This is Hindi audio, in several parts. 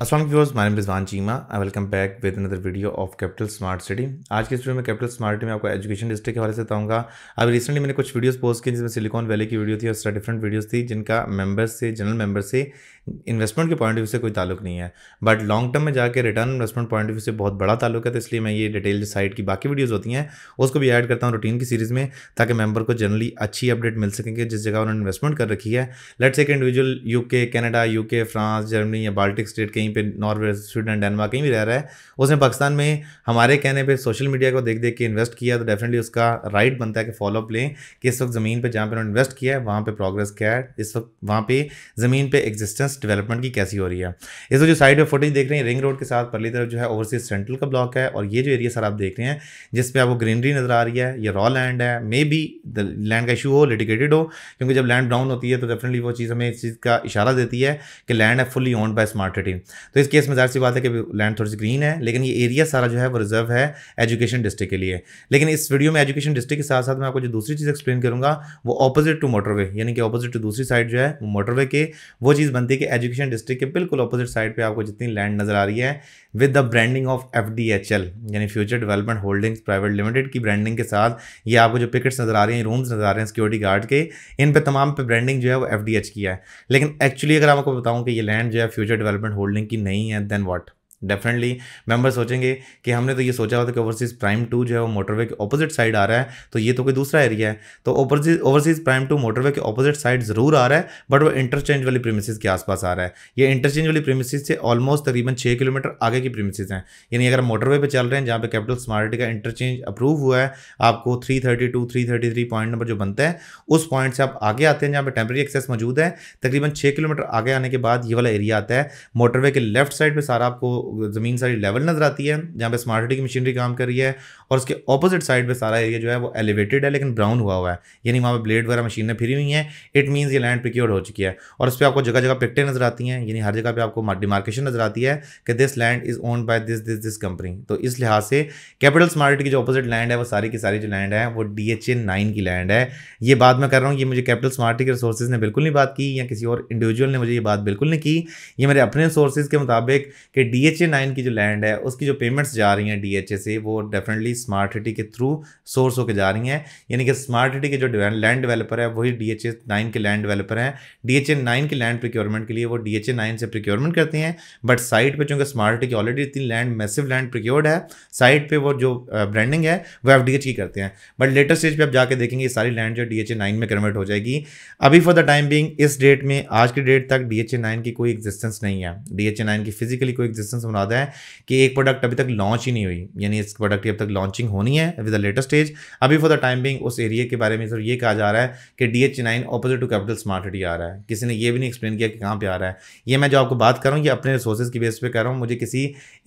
Aslam viewers my Rizwan Cheema I welcome back with another video of Capital Smart City आज के इस वीडियो में कैपिटल स्मार्ट सिटी में आपको एजुकेशन डिस्ट्रिक्ट के हवाले से बताऊंगा अभी रिसेंटली मैंने कुछ वीडियोस पोस्ट की जिसमें सिलिकॉन वैली की वीडियो थी और डिफरेंट वीडियोस थी जिनका मेंबर्स से जनरल मेंबर से इन्वेस्टमेंट के पॉइंट ऑफ व्यू से कोई ताल्लुक नहीं है बट लॉन्ग टर्म में जाकर return investment point of view से बहुत बड़ा ताल्लुक है तो इसलिए मैं ये डिटेल साइट की बाकी वीडियोज़ होती हैं उसको भी ऐड करता हूँ रूटीन की सीरीज़ में ताकि मेंबर को जनरली अच्छी अपडेट मिल सकेंगे जिस जगह उन्होंने इन्वेस्टमेंट कर रखी है लेट्स एक individual UK Canada UK France Germany या बाल्टिक स्टेट कहीं कहीं पे नॉर्वे स्वीडन डेनमार्क कहीं भी रह रहा है उसने पाकिस्तान में हमारे कहने पे सोशल मीडिया को देख देख के इन्वेस्ट किया तो डेफिनेटली उसका राइट बनता है कि अप लें कि इस वक्त ज़मीन पर जहाँ पर उन्होंने इन्वेस्ट किया है वहाँ पर प्रोग्रेस क्या है इस वक्त वहाँ पर ज़मीन पर एग्जिस्टेंस डेवलपमेंट की कैसी हो रही है इस जो साइड में फोटेज देख रहे हैं रिंग रोड के साथ परली तरफ जो है ओवरसीज सेंट्रल का ब्लॉक है और ये जो एरिया सर आप देख रहे हैं जिसमें आपको ग्रीनरी नज़र आ रही है ये रॉ लैंड है मे बी लैंड का इशू हो लिटिकेटेड हो क्योंकि जब लैंड डाउन होती है तो डेफिनेटली वो चीज़ हमें इस चीज़ का इशारा देती है कि लैंड है fully owned by Smart City तो इस केस में जाहिर सी बात है कि लैंड थोड़ी सी ग्रीन है लेकिन ये एरिया सारा जो है वो रिजर्व है एजुकेशन डिस्ट्रिक्ट के लिए लेकिन इस वीडियो में एजुकेशन डिस्ट्रिक्ट के साथ साथ मैं आपको जो दूसरी चीज़ एक्सप्लेन करूँगा वो अपोजिट टू मोटरवे यानी कि अपोजिट टू दूसरी साइड जो है वो मोटरवे के वो चीज़ बनती है कि एजुकेशन डिस्ट्रिक्ट के बिल्कुल अपोजिट साइड पर आपको जितनी लैंड नजर आ रही है with the branding of F यानी future development holdings private limited की ब्रांडिंग के साथ ये आपको जो पिकट्स नजर आ रही हैं रूम्स नजर आ रहे हैं सिक्योरिटी गार्ड के इन पे तमाम पे ब्रांडिंग जो है वो एफ की है लेकिन एक्चुअली अगर आपको बताऊँ कि ये लैंड जो है फ्यूचर डेवलपमेंट होल्डिंग कि नहीं है देन वॉट डेफिनेटली मेंबर सोचेंगे कि हमने तो ये सोचा होता कि ओवरसीज प्राइम टू जो है वो मोटरवे के ऑपोजिट साइड आ रहा है तो ये तो कोई दूसरा एरिया है तो overseas overseas prime two motorway के ऑपोजिट साइड ज़रूर आ रहा है बट वो इंटरचेंज वाली प्रीमिसिस के आसपास आ रहा है ये इंटरचेंज वाली प्रीमिसिस से ऑलमोस्ट तकरीबन छः किलोमीटर आगे की प्रीमिसिस हैं यानी अगर मोटरवे पर चल रहे हैं जहाँ पर कैपिटल स्मार्ट का इंटरचेंज अप्रूव हुआ है आपको three thirty two three thirty three point number जो बनता है उस पॉइंट से आप आगे आते हैं जहाँ पर टेम्प्रेरी एक्सेस मौजूद है तकरीबन छः किलोमीटर आगे आने के बाद ये वाला एरिया आता है मोटरवे के लेफ्ट साइड पर सारा आपको ज़मीन सारी लेवल नज़र आती है जहाँ पे स्मार्ट सिटी की मशीनरी काम कर रही है और उसके ऑपोजिट साइड पे सारा एरिया जो है वो एलिवेटेड है लेकिन ब्राउन हुआ हुआ है यानी वहाँ पर ब्लेड वगैरह मशीनें फिरी हुई हैं इट मीन्स ये लैंड प्रिक्योर हो चुकी है और उस पर आपको जगह जगह पिकटें नज़र आती हैं यानी हर जगह पर आपको डिमार्केशन नज़र आती है कि this land is owned by this this this company तो इस लिहाज से कैपिटल स्मार्ट की जो अपोजिट लैंड है वो सारी की सारी जो लैंड है वो डी एच ए नाइन की लैंड है ये बात मैं कर रहा हूँ ये मुझे कैपिटल स्मार्ट के रिसोर्सेज ने बिल्कुल नहीं बात की या किसी और इंडिविजुअल ने मुझे ये बात बिल्कुल नहीं की ये मेरे अपने सोर्सेज के मुताबिक कि D H H A nine की जो लैंड है उसकी जो पेमेंट्स जा रही हैं डी से वो डेफिनेटली स्मार्ट सिटी के थ्रू सोर्स होकर जा रही हैं यानी कि स्मार्ट सिटी के जो लैंड डेवलपर है वही डी एच नाइन के लैंड डेवलपर हैं डी एच नाइन के लैंड प्रिक्योरमेंट के लिए वो डी एच नाइन से प्रिक्योरमेंट करते हैं बट साइट पर चूँकि स्मार्ट सिटी की ऑलरेडी इतनी लैंड मैसिव लैंड प्रिक्योर्ड है साइट पर वो जो ब्रांडिंग है वो एफ की e करते हैं बट लेटर स्टेज पर आप जाकर देखेंगे ये सारी लैंड जो डी एच नाइन में कन्वर्ट हो जाएगी अभी फॉर द टाइम बिंग इस डेट में आज की डेट तक डी एच नाइन की कोई एग्जिस्टेंस नहीं है डी एच नाइन की फिजिकली कोई एग्जिस्टेंस मुराद है कि एक प्रोडक्ट अभी तक लॉन्च ही नहीं हुई यानी इस प्रोडक्ट की अब तक लॉन्चिंग होनी है विद द लेटेस्ट स्टेज अभी फॉर द टाइम बिंग उस एरिया के बारे में सर ये कहा जा रहा है कि D H nine opposite to Capital Smart City आ रहा है किसी ने ये भी नहीं एक्सप्लेन किया कि कहाँ पर आ रहा है ये मैं जो आपको बात कर रहा हूँ ये अपने रिसोर्सेज की बेस पर कर रहा हूँ मुझे किसी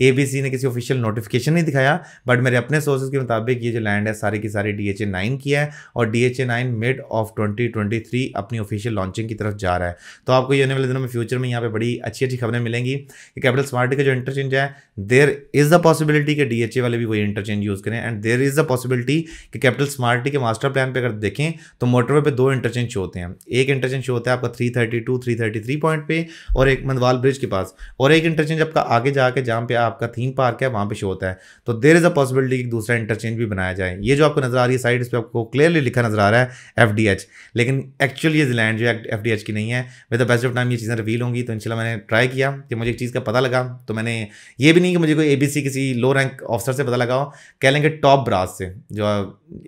ए बी सी ने किसी ऑफिशियल नोटिफिकेशन नहीं दिखाया बट मेरे अपने सोर्सेज के मुताबिक ये जो लैंड है सारी की सारी डी एच ए नाइन की है और D H A nine mid of twenty twenty three अपनी ऑफिशियल लॉन्चिंग की तरफ जा रहा है तो आपको ये आने वाले दिनों में फ्यूचर में यहाँ पे बड़ी अच्छी अच्छी खबरें मिलेंगी कि कैपिटल स्मार्ट का जो इंटर इंटरचेंज है देर इज द पॉसिबिलिटी कि डीएचए वाले भी वही इंटरचेंज यूज करें and there is the possibility कि कैपिटल स्मार्टी के मास्टर प्लान पे अगर देखें तो मोटरवे पे दो इंटरचेंज शो होते हैं एक इंटरचेंज शो होता है आपका 332 333 पॉइंट पे और एक मंदवाल ब्रिज के पास और एक इंटरचेंज आपका आगे जाके जहाँ पे आपका थीम पार्क है वहाँ पर शो होता है तो देर इज अ पॉसिबिलिटी दूसरा इंटरचेंज भी बनाया जाए ये जो आपको नजर आ रही है साइड इस पर आपको क्लियरली लिखा नजर आ रहा है एफ लेकिन एक्चुअली ये लैंड जो एफ की नहीं है मैं तो बेस्ट ऑफ टाइम ये चीज़ें रिवील होंगी तो इनशाला मैंने ट्राई किया कि मुझे एक चीज़ का पता लगा तो मैंने हैं ये भी नहीं कि मुझे कोई एबीसी किसी लो रैंक ऑफिसर से पता लगाओ कह लेंगे टॉप ब्रास से जो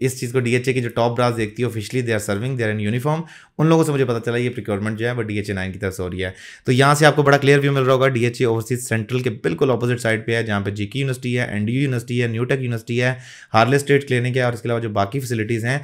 इस चीज़ को डीएचए की जो टॉप ब्रास देखती है officially they are serving they are in uniform उन लोगों से मुझे पता चला ये प्रिक्योरमेंट जो है वो डीएचए नाइन की तरफ से हो रही है तो यहाँ से आपको बड़ा क्लियर व्यू मिल रहा होगा डीएचए ओवरसीज सेंट्रल के बिल्कुल अपोजिट साइड पर है जहाँ पर जीके यूनिवर्सिटी है एनडीयू यूनिवर्सिटी है न्यूटेक यूनिवर्सिटी है हार्ले स्टेट क्लिनिक है और इसके अलावा जो बाकी फैसिलिटीज़ हैं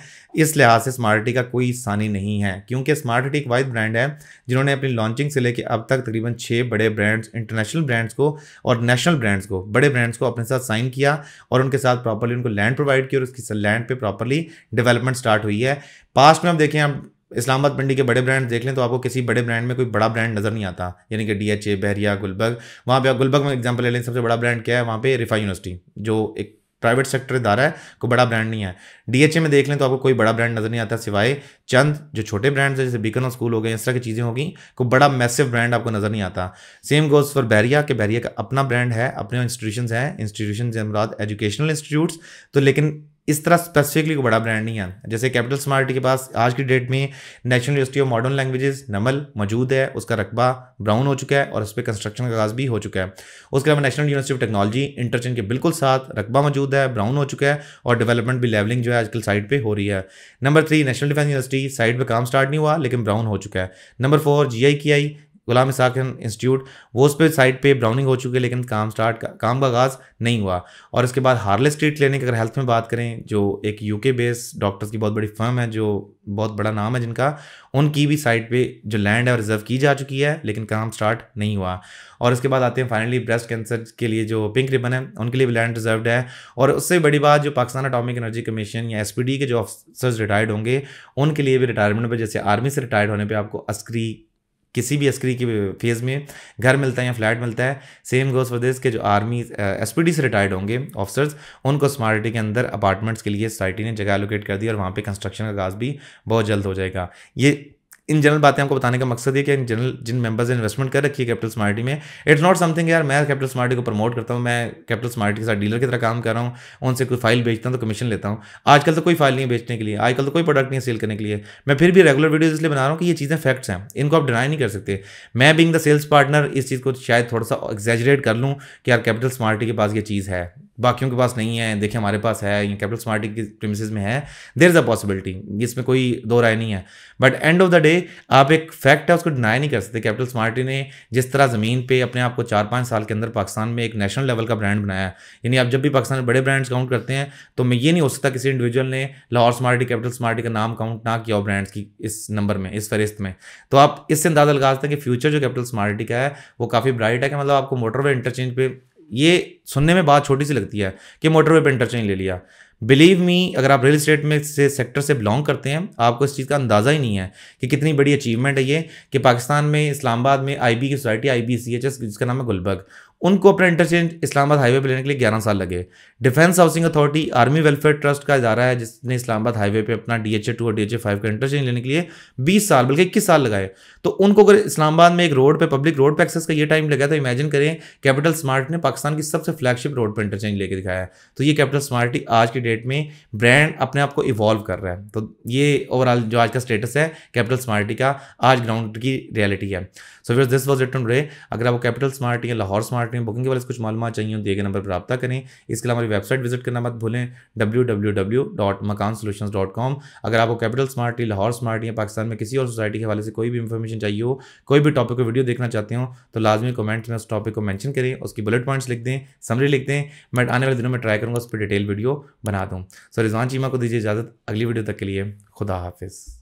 इस लिहाज से स्मार्टी का कोई सानी नहीं है क्योंकि स्मार्ट एक वाइड ब्रांड है जिन्होंने अपनी लॉन्चिंग से लेकर अब तक तकरीबन छः बड़े ब्रांड्स इंटरनेशनल ब्रांड्स को और नेशनल ब्रांड्स को बड़े ब्रांड्स को अपने साथ साइन किया और उनके साथ प्रॉपरली उनको लैंड प्रोवाइड किया और उसकी लैंड पर प्रॉपरली डेवलपमेंट स्टार्ट हुई है पास्ट में आप देखें आप इस्लामाबाद मंडी के बड़े ब्रांड देख लें तो आपको किसी बड़े ब्रांड में कोई बड़ा ब्रांड नज़र नहीं आता यानी कि D H A Bahria Gulberg वहाँ पे आप गुलबर्ग में एग्जाम्पल ले लें सबसे बड़ा ब्रांड क्या है वहाँ पे रिफा यूनिवर्सिटी जो एक प्राइवेट सेक्टर इधारा है कोई बड़ा ब्रांड नहीं है डीएचए में देख लें तो आपको कोई बड़ा ब्रांड नजर नहीं आता सिवाय चंद जो छोटे ब्रांड्स हैं जैसे बीकन और स्कूल हो गए इस तरह की चीज़ें होगी कोई बड़ा मैसिव ब्रांड आपको नजर नहीं आता सेम गोज फॉर बैरिया के बैरिया का अपना ब्रांड है अपने इंस्टीट्यूशन हैं इंस्टीट्यूशन से मुराद एजुकेशनल इंस्टीट्यूट्स तो लेकिन इस तरह स्पेसिफिकली कोई बड़ा ब्रांड नहीं आता जैसे कैपिटल स्मार्ट के पास आज की डेट में National University of Modern Languages NUML मौजूद है उसका रकबा ब्राउन हो चुका है और उस पर कंस्ट्रक्शन का काज भी हो चुका है उसके अलावा National University of Technology interchange के बिल्कुल साथ रकबा मौजूद है ब्राउन हो चुका है और डेवलपमेंट भी लेवलिंग जो है आजकल साइड पर हो रही है number three National Defence University side पर काम स्टार्ट नहीं हुआ लेकिन ब्राउन हो चुका है number four G I Ghulam साखन इंस्टीट्यूट वो उस पर साइड पे ब्राउनिंग हो चुकी है लेकिन काम स्टार्ट काम का आगाज़ नहीं हुआ और इसके बाद हार्ले स्ट्रीट क्लिनिक अगर हेल्थ में बात करें जो एक यूके बेस्ड डॉक्टर्स की बहुत बड़ी फर्म है जो बहुत बड़ा नाम है जिनका उनकी भी साइड पे जो लैंड है रिजर्व की जा चुकी है लेकिन काम स्टार्ट नहीं हुआ और इसके बाद आते हैं फाइनली ब्रेस्ट कैंसर के लिए जो पिंक रिबन है उनके लिए भी लैंड रिजर्व है और उससे बड़ी बात जो पाकिस्तान अटोमिक एनर्जी कमीशन या एस के जो ऑफिसर्स रिटायर्ड होंगे उनके लिए भी रिटायरमेंट पर जैसे आर्मी से रिटायर्ड होने पर आपको अस्करी किसी भी अस्करी के फेज़ में घर मिलता है या फ्लैट मिलता है सेम गोस फॉर दिस के जो आर्मी एस से रिटायर्ड होंगे ऑफिसर्स उनको सिटी के अंदर अपार्टमेंट्स के लिए सोसाइटी ने जगह एलोकेट कर दी और वहाँ पर कंस्ट्रक्शन का काज भी बहुत जल्द हो जाएगा ये इन जनरल बातें आपको बताने का मकसद ये कि इन जनरल जिन मेंबर्स ने इन्वेस्टमेंट कर रखी है कैपिटल स्मार्टी में इट्स नॉट समथिंग यार मैं कैपिटल स्मार्टी को प्रमोट करता हूँ मैं कैपिटल स्मार्टी के साथ डीलर की तरह काम कर रहा हूँ उनसे कोई फाइल बेचता हूँ तो कमीशन लेता हूँ आजकल तो कोई फाइल नहीं बेचने के लिए आजकल तो कोई प्रोडक्ट नहीं सेल करने के लिए मैं फिर भी रेगुलर वीडियोज इसलिए बना रहा हूँ कि ये चीज़ें फैक्ट्स हैं इनको आप डिनाई नहीं कर सकते मैं बिंग द सेल्स पार्टनर इस चीज़ को शायद थोड़ा सा एग्जेजरेट कर लूँ कि यार कैपिटल स्मार्टी के पास ये चीज़ है बाकियों के पास नहीं है देखिए हमारे पास है ये कैपिटल स्मार्ट की प्रेमिस में है देर इज़ अ पॉसिबिलिटी इसमें कोई दो राय नहीं है but end of the day आप एक फैक्ट है उसको डिनाई नहीं कर सकते कैपिटल स्मार्टी ने जिस तरह ज़मीन पे अपने आप को चार पाँच साल के अंदर पाकिस्तान में एक नेशनल लेवल का ब्रांड बनाया है यानी आप जब भी पाकिस्तान में बड़े ब्रांड्स काउंट करते हैं तो मैं ये नहीं हो सकता किसी इंडिविजुअल ने लाहौर स्मार्टी कैपिटल स्मार्टी का नाम काउंट ना किया हो ब्रांड्स की इस नंबर में इस फहरिस्त में तो आप इससे अंदाज़ा लगा सकते हैं कि फ्यूचर जो कैपिटल स्मार्टी का है वो काफ़ी ब्राइट है कि मतलब आपको मोटरवे इंटरचेंज पर ये सुनने में बात छोटी सी लगती है कि मोटरवे पर इंटरचेंज ले लिया बिलीव मी अगर आप रियल स्टेट में से सेक्टर से बिलोंग करते हैं आपको इस चीज़ का अंदाज़ा ही नहीं है कि कितनी बड़ी अचीवमेंट है ये कि पाकिस्तान में इस्लामाबाद में बी की society I B C H S जिसका नाम है गुलबर्ग उनको अपना इंटरचेंज इस्लामाबाद हाईवे पर लेने के लिए ग्यारह साल लगे defence housing authority army welfare trust का इजारा है जिसने इस्लामाबाद हाईवे पर अपना डी एच ए टू और डी एच ए फाइव का इंटरचेंज लेने के लिए बीस साल बल्कि इक्कीस साल लगाए तो उनको अगर इस्लामाबाद में एक रोड पर पब्लिक रोड पर एक्सेस का ये टाइम लगा तो इमेजिन करें कैपिटल स्मार्ट ने पाकिस्तान की सबसे फ्लैगशिप रोड पर इंटरचेंज लेकर दिखाया है तो ये कैपिटल स्मार्ट ही आज की डेट में ब्रांड अपने आप को इवॉल्व कर रहा है तो ये ओवरऑल जो आज का स्टेटस है कैपिटल स्मार्टी का आज ग्राउंड की रियलिटी है सो दिस वॉज इट रे अगर आपको कैपिटल स्मार्ट या लाहौर स्मार्ट मार्केटिंग बुकिंग के बारे में कुछ मालूम चाहिए दिए गए नंबर पर रब्ता करें इसके अलावा हमारी वेबसाइट विजिट करना मत भूलें डब्ल्यू अगर आपको कैपिटल स्मार्ट लाहौर स्मार्ट या पाकिस्तान में किसी और सोसाइटी के हवाले से कोई भी इन्फॉर्मेशन चाहिए हो कोई भी टॉपिक को वीडियो देखना चाहते हो तो लाजमी कमेंट्स में उस टॉपिक को मैंशन करें उसकी बुलेट पॉइंट्स लिख दें समरी लिख दें मैं आने वाले दिनों में ट्राई करूँगा उस पर डिटेल वीडियो बना दूँ सर रिजवान चीमा को दीजिए इजाज़त अगली वीडियो तक के लिए खुदा हाफिज़